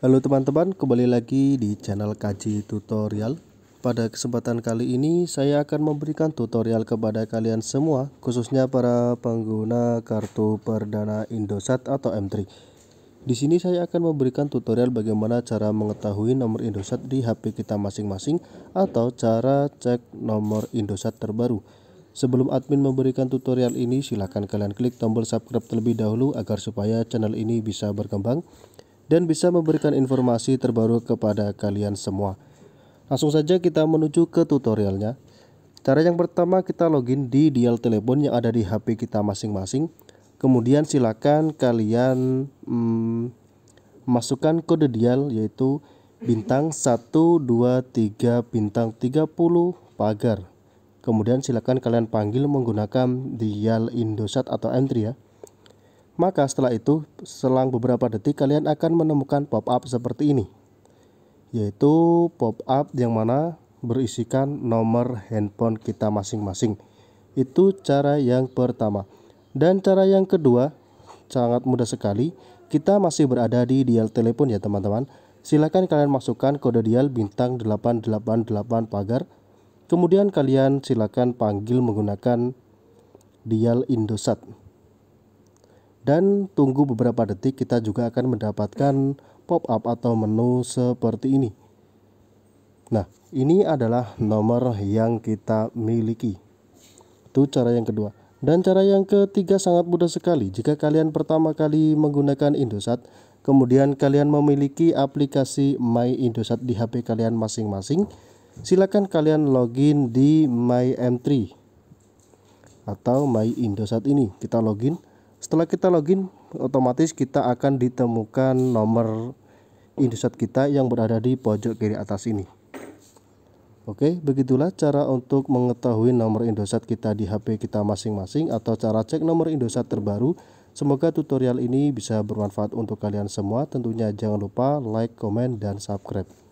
Halo teman-teman, kembali lagi di channel Kaji Tutorial. Pada kesempatan kali ini saya akan memberikan tutorial kepada kalian semua, khususnya para pengguna kartu perdana Indosat atau M3. Di sini saya akan memberikan tutorial bagaimana cara mengetahui nomor Indosat di HP kita masing-masing atau cara cek nomor Indosat terbaru. Sebelum admin memberikan tutorial ini, silahkan kalian klik tombol subscribe terlebih dahulu agar supaya channel ini bisa berkembang dan bisa memberikan informasi terbaru kepada kalian semua. Langsung saja kita menuju ke tutorialnya. Cara yang pertama kita login di dial telepon yang ada di HP kita masing-masing. Kemudian silakan kalian hmm, masukkan kode dial yaitu bintang 123 bintang 30 pagar. Kemudian silakan kalian panggil menggunakan dial Indosat atau entry ya. Maka setelah itu, selang beberapa detik kalian akan menemukan pop-up seperti ini. Yaitu pop-up yang mana berisikan nomor handphone kita masing-masing. Itu cara yang pertama. Dan cara yang kedua, sangat mudah sekali. Kita masih berada di dial telepon ya teman-teman. Silahkan kalian masukkan kode dial bintang 888 pagar. Kemudian kalian silakan panggil menggunakan dial Indosat dan tunggu beberapa detik kita juga akan mendapatkan pop-up atau menu seperti ini nah ini adalah nomor yang kita miliki itu cara yang kedua dan cara yang ketiga sangat mudah sekali jika kalian pertama kali menggunakan Indosat kemudian kalian memiliki aplikasi My Indosat di HP kalian masing-masing silakan kalian login di My M3 atau My Indosat ini kita login setelah kita login otomatis kita akan ditemukan nomor Indosat kita yang berada di pojok kiri atas ini Oke begitulah cara untuk mengetahui nomor Indosat kita di HP kita masing-masing atau cara cek nomor Indosat terbaru Semoga tutorial ini bisa bermanfaat untuk kalian semua tentunya jangan lupa like, comment, dan subscribe